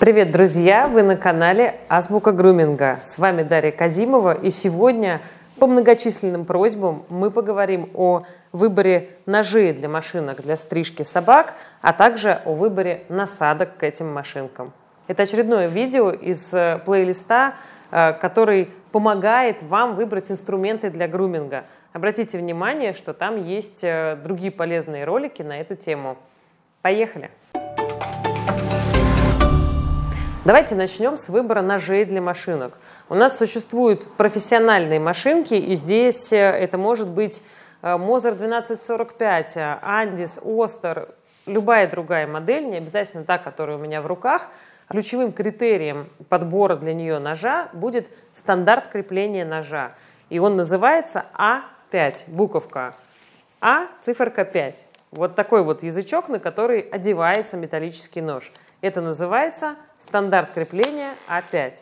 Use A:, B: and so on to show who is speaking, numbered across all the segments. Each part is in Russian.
A: Привет, друзья! Вы на канале Азбука Груминга. С вами Дарья Казимова, и сегодня по многочисленным просьбам мы поговорим о выборе ножей для машинок для стрижки собак, а также о выборе насадок к этим машинкам. Это очередное видео из э, плейлиста, э, который помогает вам выбрать инструменты для груминга. Обратите внимание, что там есть э, другие полезные ролики на эту тему. Поехали! Давайте начнем с выбора ножей для машинок. У нас существуют профессиональные машинки, и здесь э, это может быть Мозер 1245, Андис, Остер, любая другая модель, не обязательно та, которая у меня в руках. Ключевым критерием подбора для нее ножа будет стандарт крепления ножа. И он называется А5, буковка А, циферка 5. Вот такой вот язычок, на который одевается металлический нож – это называется стандарт крепления А5.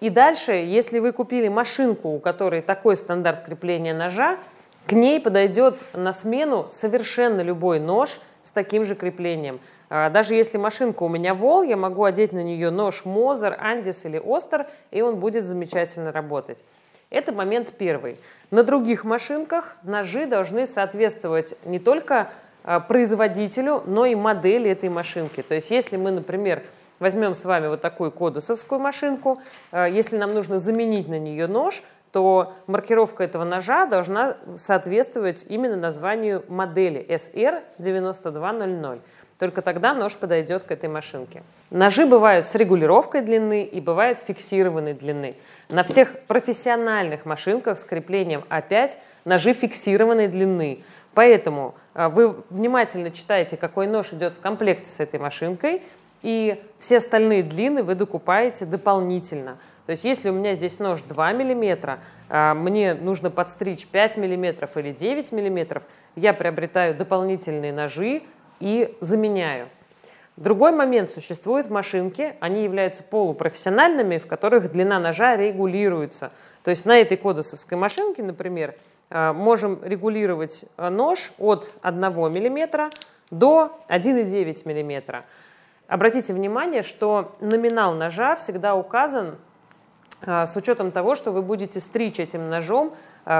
A: И дальше, если вы купили машинку, у которой такой стандарт крепления ножа, к ней подойдет на смену совершенно любой нож с таким же креплением. А, даже если машинка у меня вол, я могу одеть на нее нож Мозер, Андис или Остер, и он будет замечательно работать. Это момент первый. На других машинках ножи должны соответствовать не только а, производителю, но и модели этой машинки. То есть если мы, например, возьмем с вами вот такую кодосовскую машинку, а, если нам нужно заменить на нее нож, то маркировка этого ножа должна соответствовать именно названию модели SR9200. Только тогда нож подойдет к этой машинке. Ножи бывают с регулировкой длины и бывают фиксированной длины. На всех профессиональных машинках с креплением А5 ножи фиксированной длины. Поэтому а, вы внимательно читаете, какой нож идет в комплекте с этой машинкой, и все остальные длины вы докупаете дополнительно. То есть если у меня здесь нож 2 мм, а, мне нужно подстричь 5 мм или 9 мм, я приобретаю дополнительные ножи и заменяю. Другой момент. Существуют машинки, они являются полупрофессиональными, в которых длина ножа регулируется. То есть на этой кодосовской машинке, например, Э, можем регулировать э, нож от 1 мм до 1,9 мм. Обратите внимание, что номинал ножа всегда указан э, с учетом того, что вы будете стричь этим ножом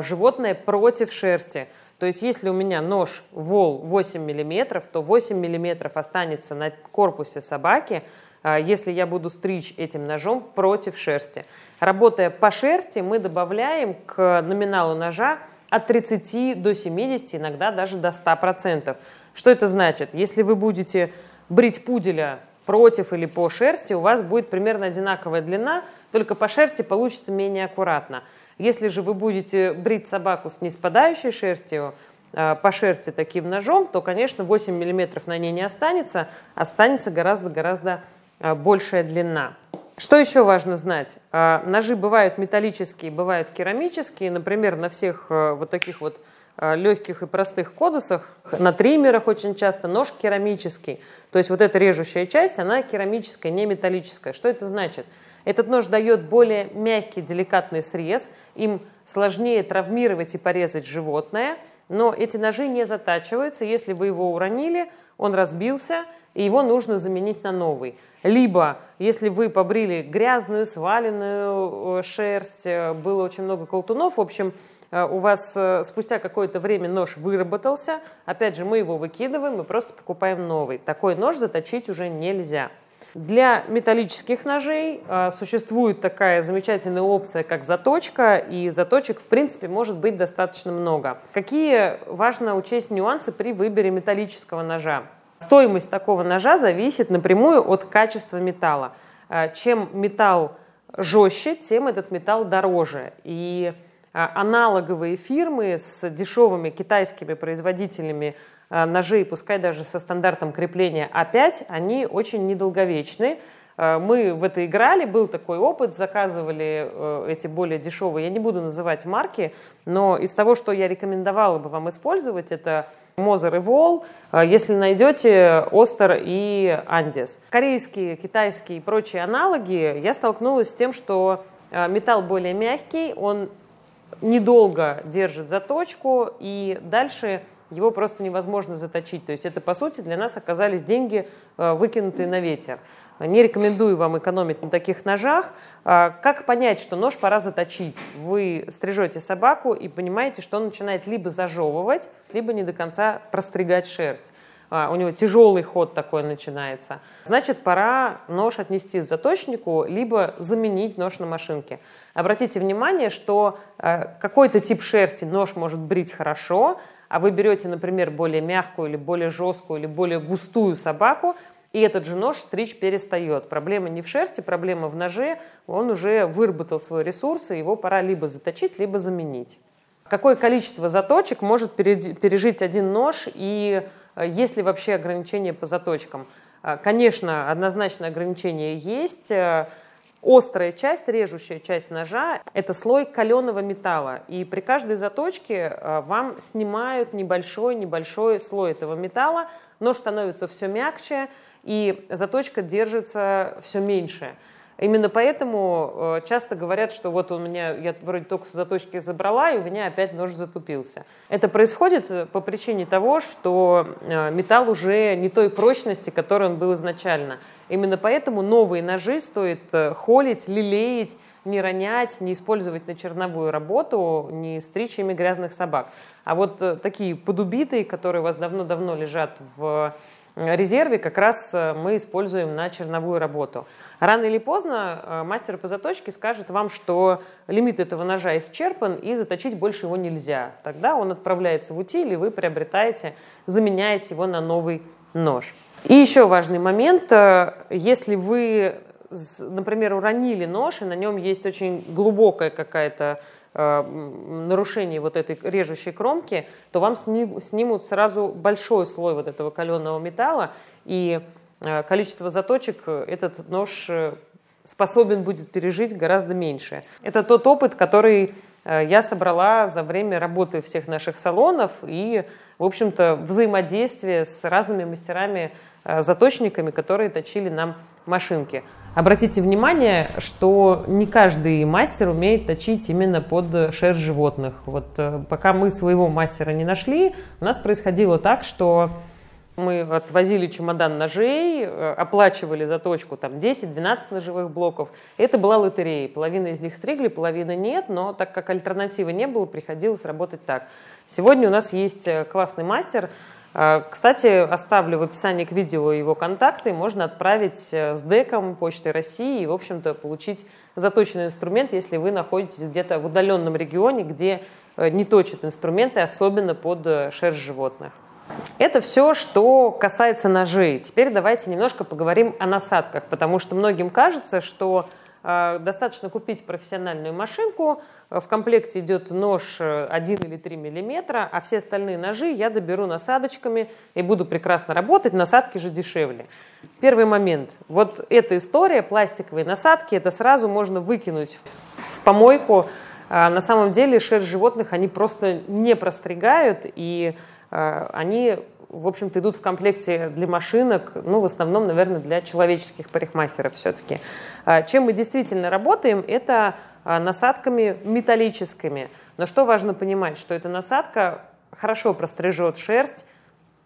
A: животное против шерсти. То есть если у меня нож вол 8 мм, то 8 мм останется на корпусе собаки, если я буду стричь этим ножом против шерсти. Работая по шерсти, мы добавляем к номиналу ножа от 30 до 70, иногда даже до 100%. Что это значит? Если вы будете брить пуделя против или по шерсти, у вас будет примерно одинаковая длина, только по шерсти получится менее аккуратно. Если же вы будете брить собаку с неспадающей шерстью, э, по шерсти таким ножом, то, конечно, 8 мм на ней не останется, останется гораздо-гораздо э, большая длина. Что еще важно знать? А, ножи бывают металлические, бывают керамические. Например, на всех э, вот таких вот э, легких и простых кодусах, на триммерах очень часто нож керамический. То есть вот эта режущая часть, она керамическая, не металлическая. Что это значит? Этот нож дает более мягкий, деликатный срез, им сложнее травмировать и порезать животное – но эти ножи не затачиваются. Если вы его уронили, он разбился, и его нужно заменить на новый. Либо, если вы побрили грязную, сваленную э, шерсть, э, было очень много колтунов, в общем, э, у вас спустя какое-то время нож выработался, опять же, мы его выкидываем и просто покупаем новый. Такой нож заточить уже нельзя. Для металлических ножей э, существует такая замечательная опция, как заточка, и заточек, в принципе, может быть достаточно много. Какие важно учесть нюансы при выборе металлического ножа? Стоимость такого ножа зависит напрямую от качества металла. А, чем металл жестче, тем этот металл дороже. И а, аналоговые фирмы с дешевыми китайскими производителями Э, ножи, пускай даже со стандартом крепления А5, они очень недолговечны. Э, мы в это играли, был такой опыт, заказывали э, эти более дешевые, я не буду называть марки, но из того, что я рекомендовала бы вам использовать, это Мозер и Вол, если найдете Остер и Андис. Корейские, китайские и прочие аналоги, я столкнулась с тем, что металл более мягкий, он недолго держит заточку, и дальше его просто невозможно заточить. То есть это, по сути, для нас оказались деньги, э, выкинутые на ветер. Не рекомендую вам экономить на таких ножах. А, как понять, что нож пора заточить? Вы стрижете собаку и понимаете, что он начинает либо зажевывать, либо не до конца простригать шерсть. А, у него тяжелый ход такой начинается. Значит, пора нож отнести к заточнику, либо заменить нож на машинке. Обратите внимание, что э, какой-то тип шерсти нож может брить хорошо, а вы берете, например, более мягкую или более жесткую или более густую собаку, и этот же нож стричь перестает. Проблема не в шерсти, проблема в ноже. Он уже выработал свой ресурс, и его пора либо заточить, либо заменить. Какое количество заточек может пережить один нож, и э, есть ли вообще ограничения по заточкам? Э, конечно, однозначно ограничения есть. Э, острая часть, режущая часть ножа, это слой каленого металла. И при каждой заточке э, вам снимают небольшой-небольшой слой этого металла. Нож становится все мягче, и заточка держится все меньше. Именно поэтому э, часто говорят, что вот у меня, я вроде только с заточки забрала, и у меня опять нож затупился. Это происходит э, по причине того, что э, металл уже не той прочности, которой он был изначально. Именно поэтому новые ножи стоит холить, лелеять, не ронять, не использовать на черновую работу, не стричь ими грязных собак. А вот такие подубитые, которые у вас давно-давно лежат в Э, резерве как раз э, мы используем на черновую работу. Рано или поздно э, мастер по заточке скажет вам, что лимит этого ножа исчерпан и заточить больше его нельзя. Тогда он отправляется в утиль, и вы приобретаете, заменяете его на новый нож. И еще важный момент, если вы например, уронили нож, и на нем есть очень глубокая какая-то Э, нарушений вот этой режущей кромки, то вам снимут сразу большой слой вот этого каленого металла, и э, количество заточек э, этот нож способен будет пережить гораздо меньше. Это тот опыт, который Э, я собрала за время работы всех наших салонов и, в общем-то, взаимодействие с разными мастерами, э, заточниками, которые точили нам машинки. Обратите внимание, что не каждый мастер умеет точить именно под шерсть животных. Вот э, пока мы своего мастера не нашли, у нас происходило так, что мы отвозили чемодан ножей, э, оплачивали заточку там 10-12 ножевых блоков. Это была лотерея. Половина из них стригли, половина нет, но так как альтернативы не было, приходилось работать так. Сегодня у нас есть э, классный мастер, э, кстати, оставлю в описании к видео его контакты. Можно отправить с деком Почты России и, в общем-то, получить заточенный инструмент, если вы находитесь где-то в удаленном регионе, где не точат инструменты, особенно под шерсть животных. Это все, что касается ножей. Теперь давайте немножко поговорим о насадках, потому что многим кажется, что э, достаточно купить профессиональную машинку, э, в комплекте идет нож 1 э, или 3 миллиметра, а все остальные ножи я доберу насадочками и буду прекрасно работать, насадки же дешевле. Первый момент. Вот эта история, пластиковые насадки, это сразу можно выкинуть в помойку. А, на самом деле шерсть животных они просто не простригают, и а, они в общем-то, идут в комплекте для машинок, ну, в основном, наверное, для человеческих парикмахеров все-таки. А, чем мы действительно работаем, это а, насадками металлическими. Но что важно понимать, что эта насадка хорошо прострижет шерсть,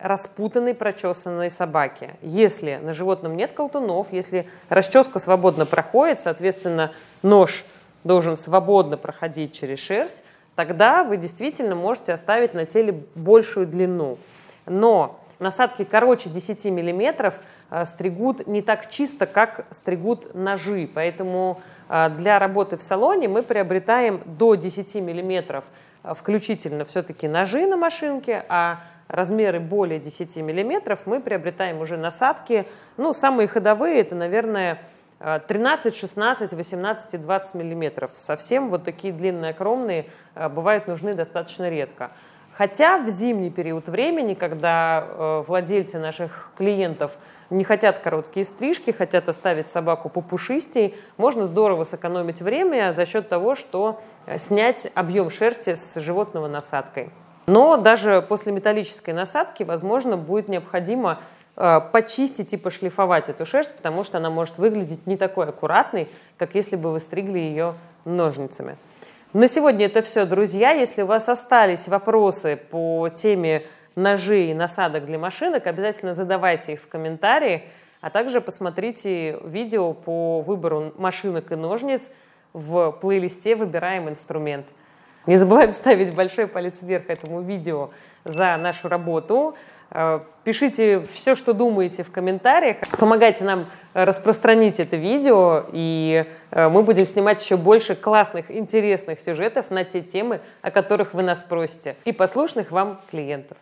A: распутанной, прочесанной собаки. Если на животном нет колтунов, если расческа свободно проходит, соответственно, нож должен свободно проходить через шерсть, тогда вы действительно можете оставить на теле большую длину. Но насадки короче 10 мм э, стригут не так чисто, как стригут ножи. Поэтому э, для работы в салоне мы приобретаем до 10 мм э, включительно все-таки ножи на машинке, а размеры более 10 мм мы приобретаем уже насадки. Ну, самые ходовые это, наверное, 13, 16, 18 и 20 миллиметров. Совсем вот такие длинные огромные э, бывают нужны достаточно редко. Хотя в зимний период времени, когда э, владельцы наших клиентов не хотят короткие стрижки, хотят оставить собаку попушистей, можно здорово сэкономить время за счет того, что э, снять объем шерсти с животного насадкой. Но даже после металлической насадки, возможно, будет необходимо Э, почистить и пошлифовать эту шерсть, потому что она может выглядеть не такой аккуратной, как если бы вы стригли ее ножницами. На сегодня это все, друзья. Если у вас остались вопросы по теме ножей и насадок для машинок, обязательно задавайте их в комментарии, а также посмотрите видео по выбору машинок и ножниц в плейлисте «Выбираем инструмент». Не забываем ставить большой палец вверх этому видео за нашу работу. Э, пишите все, что думаете в комментариях. Помогайте нам распространить это видео, и э, мы будем снимать еще больше классных, интересных сюжетов на те темы, о которых вы нас просите, и послушных вам клиентов.